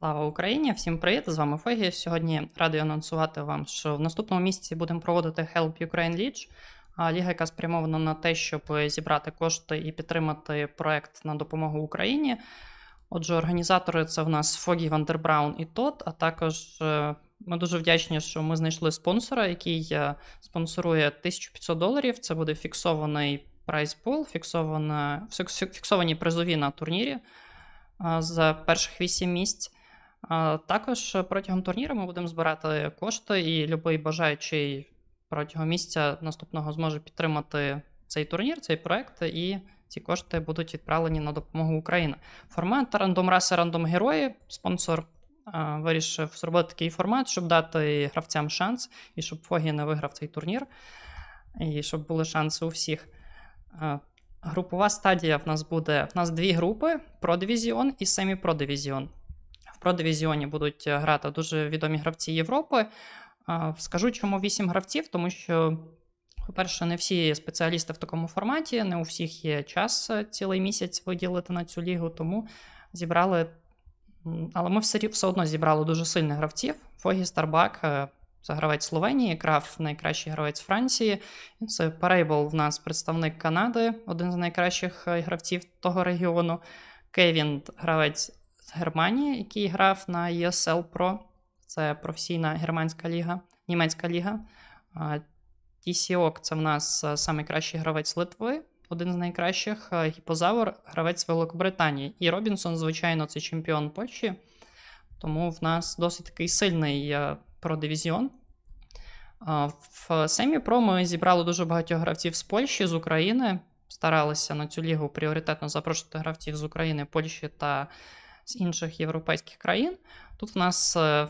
Слава Україні! Всім привіт! З вами Фегі. Сьогодні радий анонсувати вам, що в наступному місяці будемо проводити Help Ukraine League. Ліга, яка спрямована на те, щоб зібрати кошти і підтримати проект на допомогу Україні. Отже, організатори це в нас Фогі Вандербраун і Тот. А також е, ми дуже вдячні, що ми знайшли спонсора, який е, спонсорує 1500 доларів. Це буде фіксований прайсбол, фіксовані призові на турнірі за перших вісім місць. Також протягом турніру ми будемо збирати кошти, і будь-який бажаючий протягом місяця наступного зможе підтримати цей турнір, цей проект, і ці кошти будуть відправлені на допомогу Україні. Формат рандом раси, рандом герої. Спонсор вирішив зробити такий формат, щоб дати гравцям шанс, і щоб Фогі не виграв цей турнір, і щоб були шанси у всіх. Групова стадія в нас буде. В нас дві групи: продивізіон і семі семіпродивізіон. Про дивізіоні будуть е, грати дуже відомі гравці Європи. Е, скажу, чому вісім гравців, тому що. По-перше, не всі спеціалісти в такому форматі, не у всіх є час е, цілий місяць виділити на цю лігу, тому зібрали. Але ми все все одно зібрали дуже сильних гравців. Фогі Старбак, це гравець Словенії, Краф найкращий гравець Франції. Це Перейбл в нас представник Канади, один з найкращих гравців того регіону. Кевін, гравець Германії, який грав на ESL Pro. Це професійна германська ліга, німецька ліга. Тісіок це в нас е, найкращий гравець Литви, один з найкращих. Е, гіпозавр гравець Великобританії. І Робінсон, звичайно, це чемпіон Польщі. Тому в нас досить такий сильний е, продивізіон. В Семі Про ми зібрали дуже багатьох гравців з Польщі, з України. Старалися на цю лігу пріоритетно запрошувати гравців з України, Польщі та з інших європейських країн. Тут в нас е,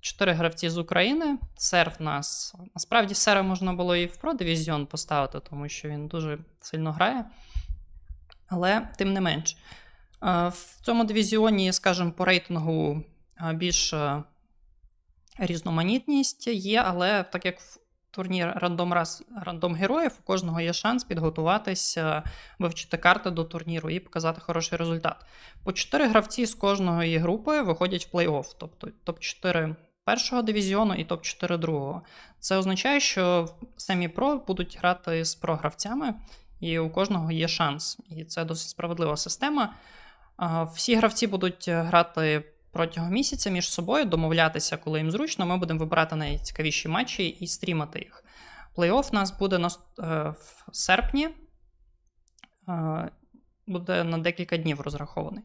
чотири гравці з України. Сер в нас насправді сера можна було і в продивізіон поставити, тому що він дуже сильно грає. Але тим не менш, е, в цьому дивізіоні, скажімо, по рейтингу е, більш різноманітність є, але так як в турнір рандом раз рандом героїв. У кожного є шанс підготуватися, вивчити карти до турніру і показати хороший результат. По 4 гравці з кожної групи виходять в плей-офф, тобто топ-4 першого дивізіону і топ-4 другого. Це означає, що самі ПРО будуть грати з програвцями, і у кожного є шанс. І це досить справедлива система. Всі гравці будуть грати протягом місяця між собою домовлятися, коли їм зручно. Ми будемо вибирати найцікавіші матчі і стрімати їх. Плей-офф у нас буде на, е, в серпні, е, буде на декілька днів розрахований.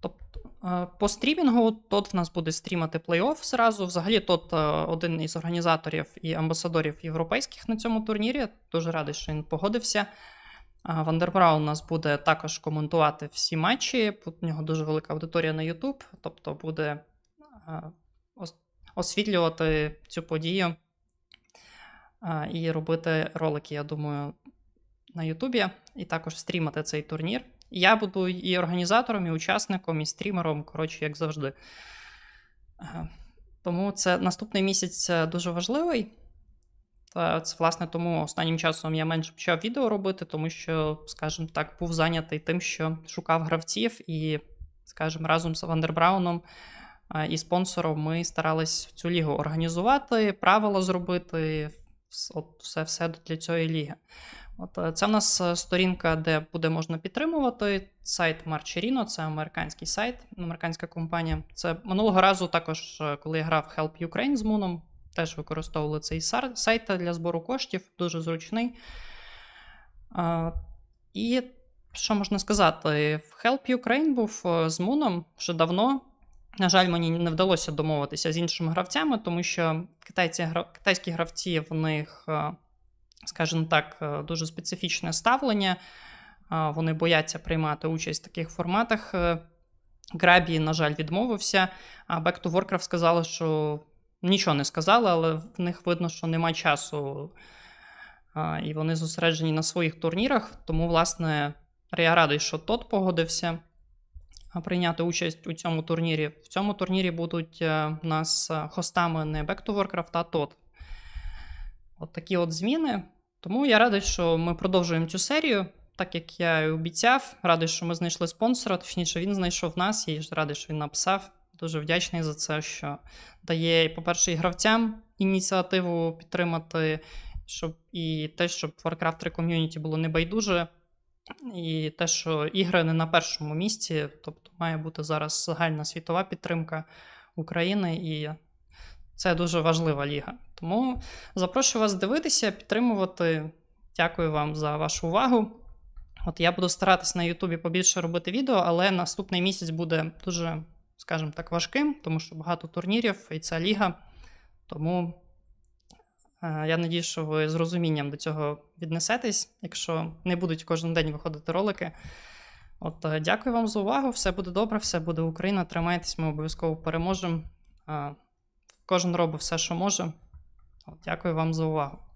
Тобто, е, по стрімінгу тот в нас буде стрімати плей-офф зразу. Взагалі, тот е, один із організаторів і амбасадорів європейських на цьому турнірі. Дуже радий, що він погодився. Вандербра у нас буде також коментувати всі матчі. У нього дуже велика аудиторія на Ютуб, тобто буде освітлювати цю подію і робити ролики, я думаю, на Ютубі, і також стрімати цей турнір. Я буду і організатором, і учасником, і стрімером, коротше, як завжди. Е, тому це наступний місяць е, дуже важливий. Та це власне тому останнім часом я менше почав відео робити, тому що, скажімо так, був зайнятий тим, що шукав гравців, і, скажімо, разом з Вандербрауном і спонсором ми старались цю лігу організувати, правила зробити, от все все для цієї ліги. От е, Це в нас е, сторінка, де буде можна підтримувати. Сайт Marcherino, це американський сайт, американська компанія. Це минулого разу також, е, коли я грав Help Ukraine з Муном теж використовували цей сайт для збору коштів, дуже зручний. І що можна сказати? Help Ukraine був е, з Муном вже давно. На жаль, мені не вдалося домовитися з іншими гравцями, тому що китайці, китайські гравці в них, е, скажімо так, е, дуже специфічне ставлення. Вони бояться приймати участь в таких форматах. Грабі, на жаль, відмовився. А Back to Warcraft сказали, що нічого не сказали, але в них видно, що нема часу, і вони зосереджені на своїх турнірах. Тому, власне, я радий, що тот погодився прийняти участь у цьому турнірі. В цьому турнірі будуть е, в нас е, хостами не Back to Warcraft, а тот. От такі от зміни. Тому я радий, що ми продовжуємо цю серію. Так як я і обіцяв, радий, що ми знайшли спонсора. Точніше, він знайшов нас і радий, що він написав. Дуже вдячний за це, що дає, по-перше, і гравцям ініціативу підтримати, щоб і те, щоб Warcraft 3 ком'юніті було небайдуже, і те, що ігри не на першому місці, тобто має бути зараз загальна світова підтримка України, і це дуже важлива ліга. Тому запрошую вас дивитися, підтримувати. Дякую вам за вашу увагу. От я буду старатися на Ютубі побільше робити відео, але наступний місяць буде дуже скажімо так, важким, тому що багато турнірів і ця ліга. Тому е, я надію, що ви з розумінням до цього віднесетесь, якщо не будуть кожен день виходити ролики. От, е, дякую вам за увагу. Все буде добре, все буде Україна. Тримайтесь, ми обов'язково переможемо. Е, кожен робить все, що може. От, Дякую вам за увагу.